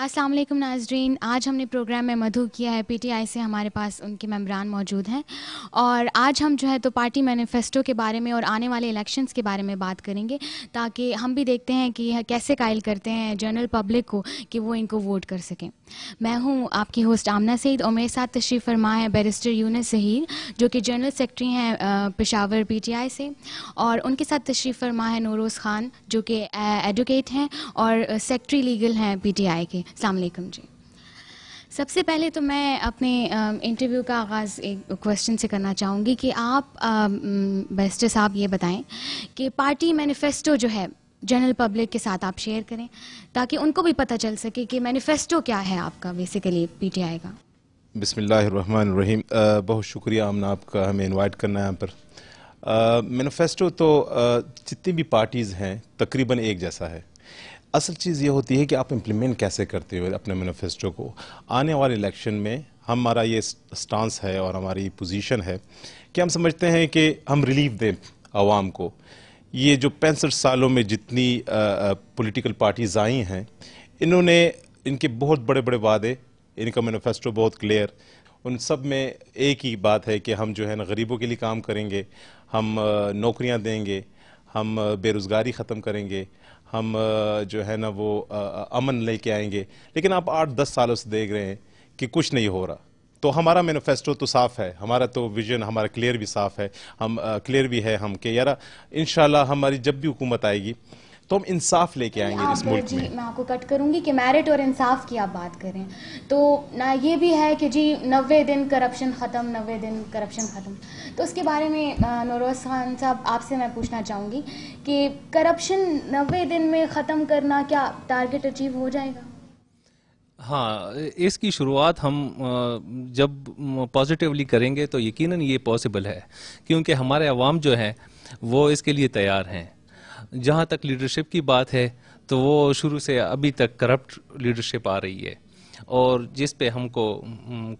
अस्सलाम वालेकुम नाजरीन आज हमने प्रोग्राम में मधु किया है पीटीआई से हमारे पास उनके मेम्बरान मौजूद हैं और आज हम जो है तो पार्टी मैनिफेस्टो के बारे में और आने वाले इलेक्शंस के बारे में बात करेंगे ताकि हम भी देखते हैं कि यह कैसे कायल करते हैं जनरल पब्लिक को कि वो इनको वोट कर सकें मैं हूँ आपकी होस्ट आमना सईद और मेरे साथ तशरीफ़ फरमा है बैरिस्टर यूनस सहीर जो कि जनरल सेक्रटरी हैं पेशावर पी से और उनके साथ तशरीफ़ फरमा है नूरोज़ ख़ान जो कि एडवोकेट हैं और सेक्रटरी लीगल हैं पी के अलैक्म जी सबसे पहले तो मैं अपने इंटरव्यू का आगाज़ एक क्वेश्चन से करना चाहूँगी कि आप बेस्टर साहब ये बताएं कि पार्टी मैनिफेस्टो जो है जनरल पब्लिक के साथ आप शेयर करें ताकि उनको भी पता चल सके कि मैनिफेस्टो क्या है आपका बेसिकली पीटीआई का बिसमीम बहुत शुक्रिया आमना आपका हमें इन्वाइट करना है यहाँ पर मैनिफेस्टो तो जितनी भी पार्टीज़ हैं तकरीबन एक जैसा है असल चीज़ ये होती है कि आप इम्प्लीमेंट कैसे करते हो अपने मैनिफेस्टो को आने वाले इलेक्शन में हमारा ये स्टांस है और हमारी पोजीशन है कि हम समझते हैं कि हम रिलीफ दें आवाम को ये जो पैंसठ सालों में जितनी पॉलिटिकल पार्टीज आई हैं इन्होंने इनके बहुत बड़े बड़े वादे इनका मैनिफेस्टो बहुत क्लियर उन सब में एक ही बात है कि हम जो है ना गरीबों के लिए काम करेंगे हम नौकरियां देंगे हम बेरोज़गारी ख़त्म करेंगे हम जो है ना वो अमन लेके आएंगे लेकिन आप आठ दस सालों से देख रहे हैं कि कुछ नहीं हो रहा तो हमारा मैनिफेस्टो तो साफ़ है हमारा तो विजन हमारा क्लियर भी साफ़ है हम क्लियर भी है हम कि यार इन हमारी जब भी हुकूमत आएगी तो हम इंसाफ लेके आएंगे हाँ, इस मुल्क में मैं आपको कट करूंगी कि मेरिट और इंसाफ की आप बात करें तो ना ये भी है कि जी नबे दिन करप्शन ख़त्म नबे दिन करप्शन ख़त्म तो उसके बारे में नरोज खान साहब आपसे मैं पूछना चाहूंगी कि करप्शन नबे दिन में ख़त्म करना क्या टारगेट अचीव हो जाएगा हाँ इसकी शुरुआत हम जब पॉजिटिवली करेंगे तो यकीनन ये पॉसिबल है क्योंकि हमारे आवाम जो हैं वो इसके लिए तैयार हैं जहाँ तक लीडरशिप की बात है तो वो शुरू से अभी तक करप्ट लीडरशिप आ रही है और जिस पे हमको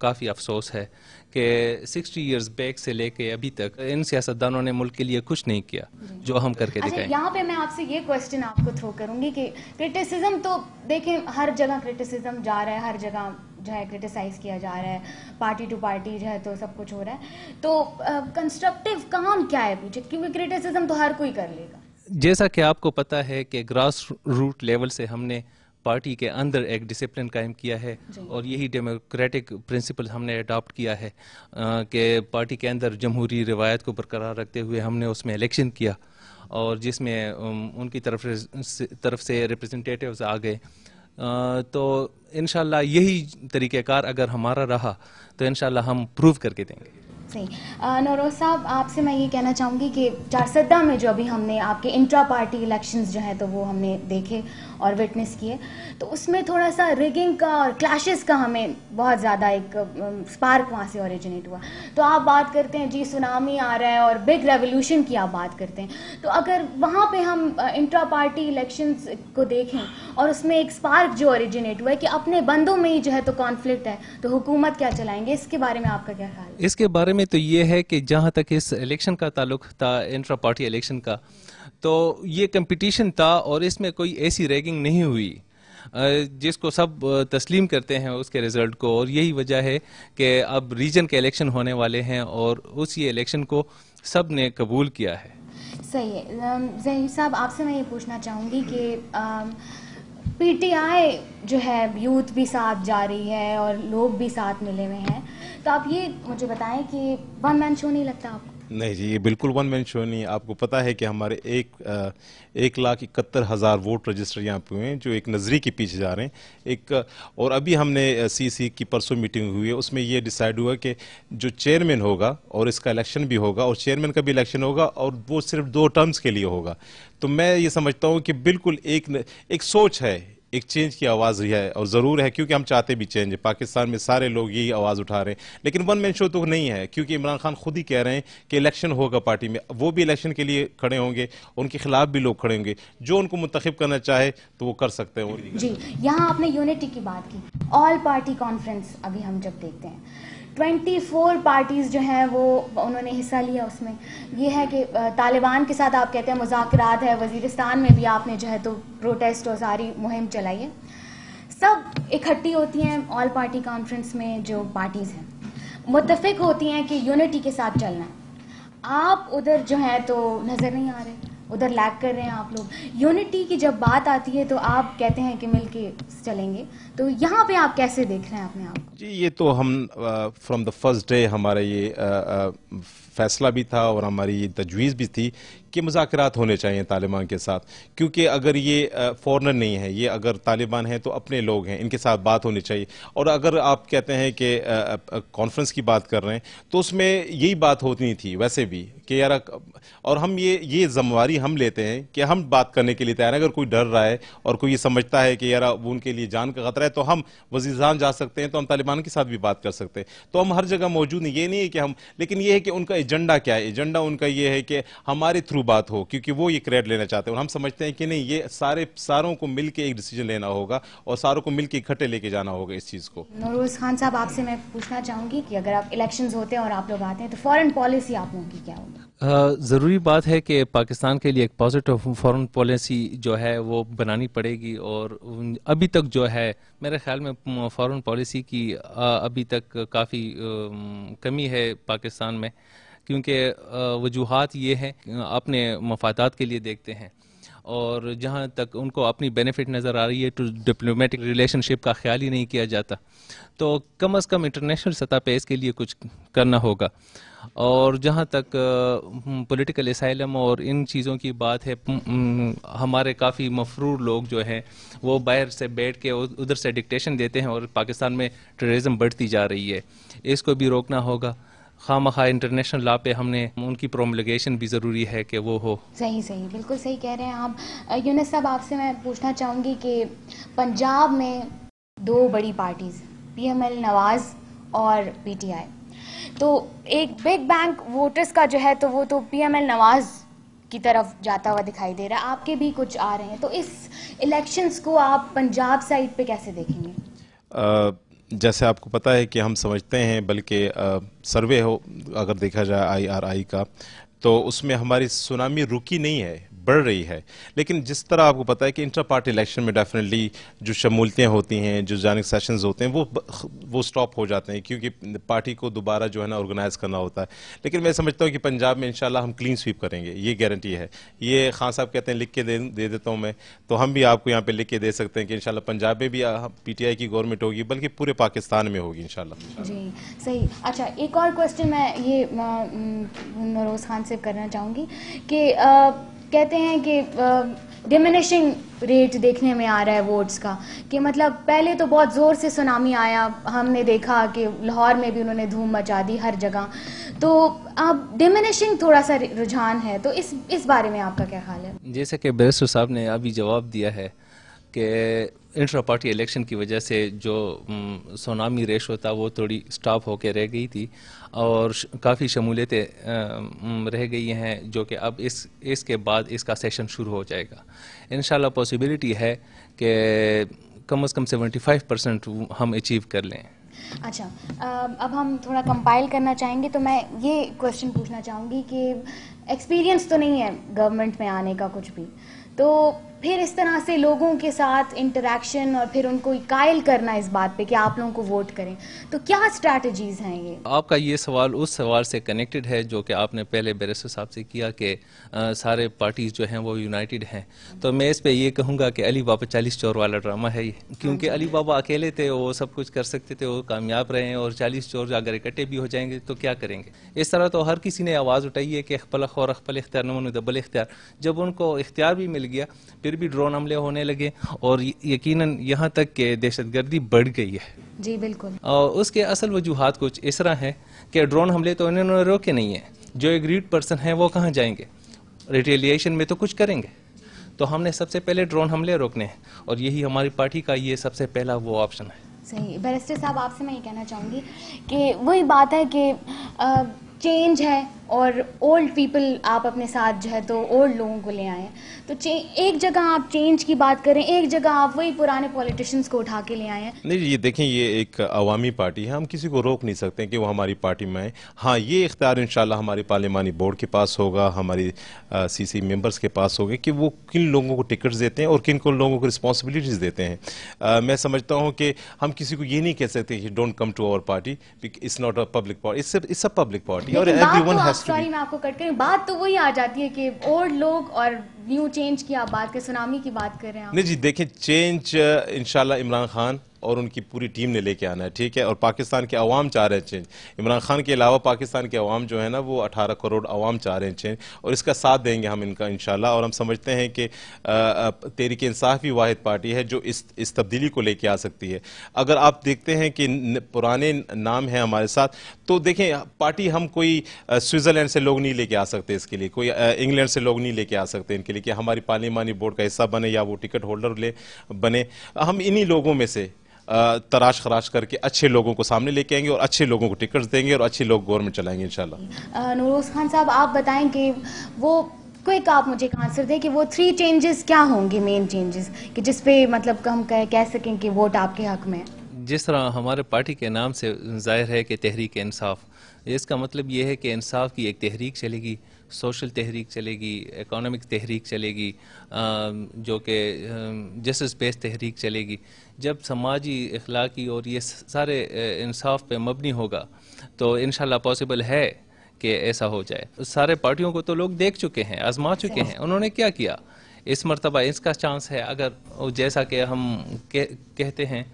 काफ़ी अफसोस है कि 60 इयर्स बैक से लेके अभी तक इन सियासतदानों ने मुल्क के लिए कुछ नहीं किया जो हम करके अच्छा, दिखाएं यहाँ पे मैं आपसे ये क्वेश्चन आपको थ्रो करूंगी कि क्रिटिसिज्म तो देखें हर जगह क्रिटिसिज्म जा रहा है हर जगह जो है क्रिटिसाइज किया जा रहा है पार्टी टू पार्टी जो है तो सब कुछ हो रहा है तो कंस्ट्रक्टिव काम क्या है पीछे क्योंकि क्रिटिसिज्म तो हर कोई कर लेगा जैसा कि आपको पता है कि ग्रास रूट लेवल से हमने पार्टी के अंदर एक डिसिप्लिन कायम किया है और यही डेमोक्रेटिक प्रिंसिपल हमने अडॉप्ट किया है कि पार्टी के अंदर जमहूरी रिवायत को बरकरार रखते हुए हमने उसमें इलेक्शन किया और जिसमें उनकी तरफ तरफ से रिप्रेजेंटेटिव्स आ गए तो इन यही तरीक़ार अगर हमारा रहा तो इन हम प्रूव करके देंगे सही नौरोज साहब आपसे मैं ये कहना चाहूँगी कि चारसद्दा में जो अभी हमने आपके इंट्रा पार्टी इलेक्शंस जो हैं तो वो हमने देखे और विटनेस किए तो उसमें थोड़ा सा रिगिंग का और क्लैशेस का हमें बहुत ज़्यादा एक स्पार्क वहाँ से ओरिजिनेट हुआ तो आप बात करते हैं जी सुनामी आ रहा है और बिग रेवोल्यूशन की आप बात करते हैं तो अगर वहाँ पे हम इंट्रा पार्टी इलेक्शंस को देखें और उसमें एक स्पार्क जो ओरिजिनेट हुआ है कि अपने बंदों में ही जो है तो कॉन्फ्लिक्ट है तो हुकूमत क्या चलाएंगे इसके बारे में आपका क्या ख्याल है इसके बारे में तो ये है कि जहाँ तक इस इलेक्शन का ताल्लुक था इंट्रा पार्टी इलेक्शन का तो ये कंपटीशन था और इसमें कोई ऐसी रैगिंग ब्रेकिंग नहीं हुई जिसको सब तस्लीम करते हैं उसके रिज़ल्ट को और यही वजह है कि अब रीजन के इलेक्शन होने वाले हैं और उसी इलेक्शन को सब ने कबूल किया है सही है जहीर साहब आपसे मैं ये पूछना चाहूँगी कि पीटीआई जो है यूथ भी साथ जा रही है और लोग भी साथ मिले हुए हैं तो आप ये मुझे बताएं कि वन मैन शो नहीं लगता आपको नहीं जी ये बिल्कुल वन मैन शो नहीं आपको पता है कि हमारे एक एक लाख इकहत्तर हज़ार वोट रजिस्टर यहाँ पे हुए हैं जो एक नज़री के पीछे जा रहे हैं एक और अभी हमने सी सी की परसों मीटिंग हुई है उसमें ये डिसाइड हुआ कि जो चेयरमैन होगा और इसका इलेक्शन भी होगा और चेयरमैन का भी इलेक्शन होगा और वो सिर्फ दो टर्म्स के लिए होगा तो मैं ये समझता हूँ कि बिल्कुल एक एक सोच है एक चेंज की आवाज़ रही है और ज़रूर है क्योंकि हम चाहते भी चेंज है पाकिस्तान में सारे लोग यही आवाज़ उठा रहे हैं लेकिन वन मैन शो तो नहीं है क्योंकि इमरान खान खुद ही कह रहे हैं कि इलेक्शन होगा पार्टी में वो भी इलेक्शन के लिए खड़े होंगे उनके खिलाफ भी लोग खड़े होंगे जो उनको मुंतखब करना चाहे तो वो कर सकते हैं जी यहाँ आपने यूनिटी की बात की ऑल पार्टी कॉन्फ्रेंस अभी हम जब देखते हैं ट्वेंटी फोर पार्टीज़ जो हैं वो उन्होंने हिस्सा लिया उसमें ये है कि तालिबान के साथ आप कहते हैं मुजाकर है वजीरस्तान में भी आपने जो है तो प्रोटेस्ट और सारी मुहिम चलाई है सब इकट्ठी होती हैं ऑल पार्टी कॉन्फ्रेंस में जो पार्टीज़ हैं मुतफिक होती हैं कि यूनिटी के साथ चलना है आप उधर जो है तो नज़र नहीं आ रहे उधर लैक कर रहे हैं आप लोग यूनिटी की जब बात आती है तो आप कहते हैं कि मिल के चलेंगे तो यहाँ पे आप कैसे देख रहे हैं अपने आप जी ये तो हम फ्रॉम द फर्स्ट डे हमारा ये फैसला भी था और हमारी ये तजवीज़ भी थी कि मुजाकर होने चाहिए तालिबान के साथ क्योंकि अगर ये फॉरनर नहीं है ये अगर तालिबान हैं तो अपने लोग हैं इनके साथ बात होनी चाहिए और अगर आप कहते हैं कि कॉन्फ्रेंस की बात कर रहे हैं तो उसमें यही बात होती थी वैसे भी कि यार और हम ये ये जमवारी हम लेते हैं कि हम बात करने के लिए तैयार हैं अगर कोई डर रहा है और कोई ये समझता है कि यार उनके लिए जान का खतरा है तो हम वजीजान जा सकते हैं तो हम तालिबान मुसलमान के साथ भी बात कर सकते हैं तो हम हर जगह मौजूद हैं ये नहीं है कि हम लेकिन ये है कि उनका एजेंडा क्या है एजेंडा उनका ये है कि हमारे थ्रू बात हो क्योंकि वो ये क्रेड लेना चाहते हैं हम समझते हैं कि नहीं ये सारे सारों को मिल एक डिसीजन लेना होगा और सारों को मिल इकट्ठे लेके जाना होगा इस चीज़ को नरोज खान साहब आपसे मैं पूछना चाहूँगी कि अगर आप इलेक्शन होते हैं और आप लोग आते हैं तो फॉरन पॉलिसी आप लोगों की क्या होगी ज़रूरी बात है कि पाकिस्तान के लिए एक पॉजिटिव फॉरेन पॉलिसी जो है वो बनानी पड़ेगी और अभी तक जो है मेरे ख्याल में फॉरेन पॉलिसी की अभी तक काफ़ी कमी है पाकिस्तान में क्योंकि वजूहत ये हैं अपने मफादात के लिए देखते हैं और जहाँ तक उनको अपनी बेनिफिट नज़र आ रही है टू डिप्लोमेटिक रिलेशनशिप का ख्याल ही नहीं किया जाता तो कम अज़ कम इंटरनेशनल सतह पे इसके लिए कुछ करना होगा और जहाँ तक पॉलिटिकल असाइलम हम्म, और इन चीज़ों की बात है हम्म, हम्म, हमारे काफ़ी मफरूर लोग जो हैं वो बाहर से बैठ के उधर से डिक्टेशन देते हैं और पाकिस्तान में टेररिज्म बढ़ती जा रही है इसको भी रोकना होगा खाम खा इंटरनेशनल लॉ पे हमने उनकी प्रोमलगेशन भी ज़रूरी है कि वो हो सही सही बिल्कुल सही कह रहे हैं आप यूनिस साहब आपसे मैं पूछना चाहूँगी कि पंजाब में दो बड़ी पार्टीज़ पीएमएल नवाज़ और पीटीआई तो एक बिग बैंक वोटर्स का जो है तो वो तो पीएमएल नवाज़ की तरफ जाता हुआ दिखाई दे रहा है आपके भी कुछ आ रहे हैं तो इस इलेक्शंस को आप पंजाब साइड पे कैसे देखेंगे आ, जैसे आपको पता है कि हम समझते हैं बल्कि सर्वे हो अगर देखा जाए आईआरआई का तो उसमें हमारी सुनामी रुकी नहीं है बढ़ रही है लेकिन जिस तरह आपको पता है कि इंटर पार्टी इलेक्शन में डेफिनेटली जो शमूलियाँ होती हैं जो जानक सेशंस होते हैं वो वो स्टॉप हो जाते हैं क्योंकि पार्टी को दोबारा जो है ना ऑर्गेनाइज करना होता है लेकिन मैं समझता हूँ कि पंजाब में इनशाला हम क्लीन स्वीप करेंगे ये गारंटी है ये खान साहब कहते हैं लिख के दे, दे देता हूँ मैं तो हम भी आपको यहाँ पर लिख के दे सकते हैं कि इंशाल्लाह पंजाब में भी आई हाँ, की गवर्नमेंट होगी बल्कि पूरे पाकिस्तान में होगी इन जी सही अच्छा एक और क्वेश्चन मैं ये नरोज़ खान से करना चाहूँगी कि कहते हैं कि डिमिनिशिंग रेट देखने में आ रहा है वोट्स का कि मतलब पहले तो बहुत ज़ोर से सुनामी आया हमने देखा कि लाहौर में भी उन्होंने धूम मचा दी हर जगह तो अब डिमिनिशिंग थोड़ा सा रुझान है तो इस इस बारे में आपका क्या ख्याल है जैसे कि बेरसू साहब ने अभी जवाब दिया है कि इंटर पार्टी इलेक्शन की वजह से जो सोनामी रेशो था वो थोड़ी स्टॉप होकर रह गई थी और काफ़ी शमूलियतें रह गई हैं जो कि अब इस इसके बाद इसका सेशन शुरू हो जाएगा इन पॉसिबिलिटी है कि कम अज़ कम 75 परसेंट हम अचीव कर लें अच्छा अब हम थोड़ा कंपाइल करना चाहेंगे तो मैं ये क्वेश्चन पूछना चाहूँगी कि एक्सपीरियंस तो नहीं है गवर्नमेंट में आने का कुछ भी तो फिर इस तरह से लोगों के साथ इंटरेक्शन और फिर उनको कायल करना इस बात पे कि आप लोगों को वोट करें तो क्या स्ट्रैटेजीज हैं ये आपका ये सवाल उस सवाल से कनेक्टेड है जो कि आपने पहले बैरिस्टर साहब से किया कि सारे पार्टीज जो हैं वो यूनाइटेड हैं तो मैं इस पे ये कहूँगा कि अली बाबा चालीस चोर वाला ड्रामा है ये क्योंकि अली हाँ बाबा अकेले थे वो सब कुछ कर सकते थे वो कामयाब रहे और चालीस चोर अगर इकट्ठे भी हो जाएंगे तो क्या करेंगे इस तरह तो हर किसी ने आवाज़ उठाई है कि अखबल और अखबल इख्तियार नमन दबल इख्तियार जब उनको इख्तियार भी मिल गया फिर भी ड्रोन हमले होने लगे और यकीनन यहाँ तक कि दहशतगर्दी बढ़ गई है जी बिल्कुल और उसके असल वजूहत कुछ इस तरह है कि ड्रोन हमले तो इन्होंने रोके नहीं है जो एग्रीड पर्सन है वो कहाँ जाएंगे रिटेलिएशन में तो कुछ करेंगे तो हमने सबसे पहले ड्रोन हमले रोकने हैं और यही हमारी पार्टी का ये सबसे पहला वो ऑप्शन है सही बैरिस्टर साहब आपसे मैं ये कहना चाहूँगी कि वही बात है कि चेंज है और ओल्ड पीपल आप अपने साथ जो है तो ओल्ड लोगों को ले आएँ तो एक जगह आप चेंज की बात करें एक जगह आप वही पुराने पॉलिटिशियंस को उठा के ले आए हैं नहीं ये देखें ये एक अवामी पार्टी है हम किसी को रोक नहीं सकते कि वो हमारी पार्टी में आए हाँ ये इख्तियार इन हमारे पार्लियामानी बोर्ड के पास होगा हमारी सी सी मेम्बर्स के पास होगा कि वो किन लोगों को टिकट देते हैं और किन को लोगों को रिस्पॉन्सिबिलिटीज़ देते हैं आ, मैं समझता हूँ कि हम किसी को ये नहीं कह सकते कि don't come to our party it's not a public party it's a public party और एवरी वन हैज़ सॉरी मैं आपको कट करें बात तो वही आ जाती है कि ओल्ड लोग और न्यू चेंज की आप बात करें सुनामी की बात कर रहे हैं नहीं जी देखिए चेंज uh, इनशाला इमरान खान और उनकी पूरी टीम ने लेके आना है ठीक है और पाकिस्तान के अवाम चाह रहे हैं चेंज इमरान खान के अलावा पाकिस्तान के अवाम जो है ना वो 18 करोड़ अवाम चाह रहे हैं चेंज और इसका साथ देंगे हम इनका इंशाल्लाह और हम समझते हैं कि तहरीक इंसाफ भी वाद पार्टी है जो इस इस तब्दीली को लेके आ सकती है अगर आप देखते हैं कि पुराने नाम हैं हमारे साथ तो देखें पार्टी हम कोई स्विट्ज़रलैंड से लोग नहीं लेके आ सकते इसके लिए कोई इंग्लैंड से लोग नहीं लेके आ सकते इनके लिए कि हमारी पार्लियामानी बोर्ड का हिस्सा बने या वो टिकट होल्डर ले बने हम इन्हीं लोगों में से तराश खराश करके अच्छे लोगों को सामने लेके आएंगे और अच्छे लोगों को टिकट देंगे और अच्छे लोग गवर्नमेंट चलाएंगे इंशाल्लाह नूरोज खान साहब आप बताएं कि वो क्विक आप मुझे आंसर दें कि वो थ्री चेंजेस क्या होंगे मेन चेंजेस कि जिस पे मतलब हम कह, कह सकें कि वोट आपके हक में जिस तरह हमारे पार्टी के नाम से जाहिर है कि तहरीक इंसाफ इसका मतलब ये है कि इंसाफ की एक तहरीक चलेगी सोशल तहरीक चलेगी इकोनॉमिक तहरीक चलेगी जो कि जस्टिस बेस्ड तहरीक चलेगी जब समाजी अखलाकी और ये सारे इंसाफ पे मबनी होगा तो इन पॉसिबल है कि ऐसा हो जाए सारे पार्टियों को तो लोग देख चुके हैं आजमा चुके हैं उन्होंने क्या किया इस मरतबा इसका चांस है अगर जैसा कि हम कहते हैं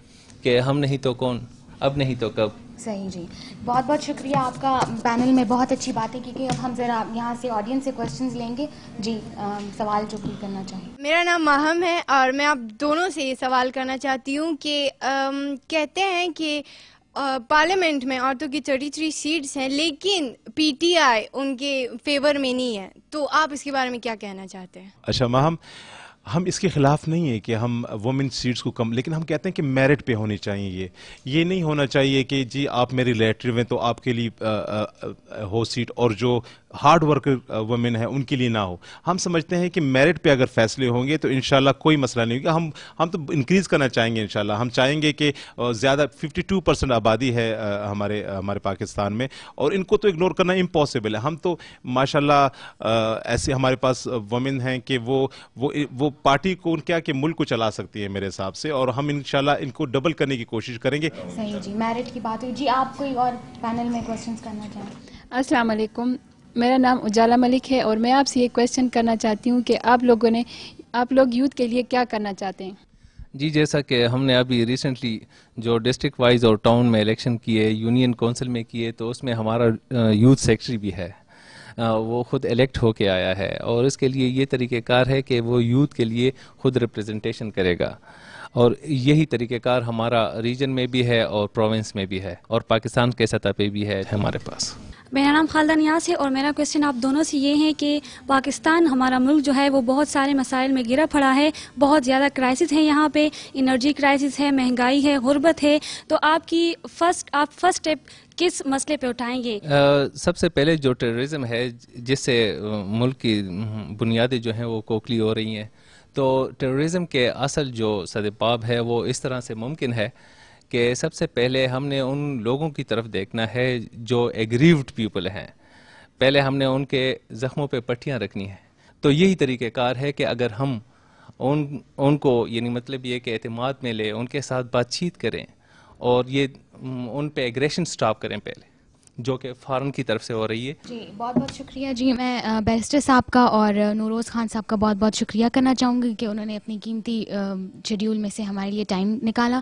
कि हम नहीं तो कौन अब नहीं तो कब सही जी बहुत बहुत शुक्रिया आपका पैनल में बहुत अच्छी बात है क्योंकि अब हम जरा यहाँ से ऑडियंस से क्वेश्चंस लेंगे जी आ, सवाल जो भी करना चाहिए मेरा नाम माहम है और मैं आप दोनों से ये सवाल करना चाहती हूँ कि कहते हैं कि पार्लियामेंट में औरतों की थर्टी थ्री सीट्स हैं लेकिन पीटीआई उनके फेवर में नहीं है तो आप इसके बारे में क्या कहना चाहते हैं अच्छा माहम हम इसके ख़िलाफ़ नहीं है कि हम वुमेन सीट्स को कम लेकिन हम कहते हैं कि मेरिट पे होनी चाहिए ये ये नहीं होना चाहिए कि जी आप मेरे रिलेटिव हैं तो आपके लिए आ, आ, आ, हो सीट और जो हार्ड वर्कर वुमेन है उनके लिए ना हो हम समझते हैं कि मेरिट पे अगर फैसले होंगे तो इन कोई मसला नहीं होगा हम हम तो इनक्रीज़ करना चाहेंगे इन हम चाहेंगे कि ज़्यादा फिफ्टी परसेंट आबादी है हमारे हमारे पाकिस्तान में और इनको तो इग्नोर करना इम्पॉसिबल है हम तो माशाला ऐसे हमारे पास वुमेन हैं कि वो वो वो पार्टी को क्या कि मुल्क को चला सकती है मेरे हिसाब से और हम इनशाला इनको डबल करने की कोशिश करेंगे सही जी मैरिट की बात हुई जी आप कोई और पैनल में क्वेश्चन करना चाहें असलम मेरा नाम उजाला मलिक है और मैं आपसे ये क्वेश्चन करना चाहती हूँ कि आप लोगों ने आप लोग यूथ के लिए क्या करना चाहते हैं जी जैसा कि हमने अभी रिसेंटली जो डिस्ट्रिक्ट वाइज और टाउन में इलेक्शन किए यूनियन काउंसिल में किए तो उसमें हमारा यूथ सेक्रेटरी भी है वो खुद इलेक्ट होके आया है और इसके लिए ये तरीक़ेकार है कि वो यूथ के लिए खुद रिप्रेजेंटेशन करेगा और यही तरीक़ेकार हमारा रीजन में भी है और प्रोविंस में भी है और पाकिस्तान के सतह पे भी है हमारे पास मेरा नाम खालदा नियाज है और मेरा क्वेश्चन आप दोनों से ये है कि पाकिस्तान हमारा मुल्क जो है वो बहुत सारे मसाइल में गिरा पड़ा है बहुत ज़्यादा क्राइसिस है यहाँ पे इनर्जी क्राइसिस है महंगाई है गुर्बत है तो आपकी फर्स्ट आप फर्स्ट स्टेप किस मसले पे उठाएंगे आ, सबसे पहले जो टेररिज्म है जिससे मुल्क की बुनियादें जो हैं वो कोखली हो रही हैं तो टेररिज्म के असल जो सदपाब है वो इस तरह से मुमकिन है कि सबसे पहले हमने उन लोगों की तरफ देखना है जो एग्रीव्ड पीपल हैं पहले हमने उनके ज़ख्मों पे पट्टियाँ रखनी है तो यही तरीक़ेकार है कि अगर हम उन उनको यानी मतलब ये कि अहतमाद में ले उनके साथ बातचीत करें और ये उन पे एग्रेशन स्टॉप करें पहले जो कि फॉरन की तरफ से हो रही है जी बहुत बहुत शुक्रिया जी मैं बैरिस्टर साहब का और नूरोज़ खान साहब का बहुत बहुत शुक्रिया करना चाहूँगी कि उन्होंने अपनी कीमती शेड्यूल में से हमारे लिए टाइम निकाला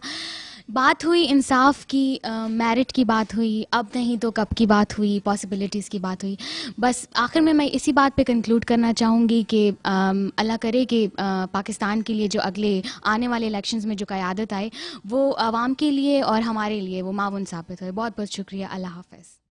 बात हुई इंसाफ की मेरिट की बात हुई अब नहीं तो कब की बात हुई पॉसिबिलिटीज़ की बात हुई बस आखिर में मैं इसी बात पे कंक्लूड करना चाहूँगी कि अल्लाह करे कि पाकिस्तान के लिए जो अगले आने वाले इलेक्शंस में जो क़्यादत आए वो आवाम के लिए और हमारे लिए वो माउन साबित हुए बहुत बहुत शुक्रिया अल्लाह हाफ़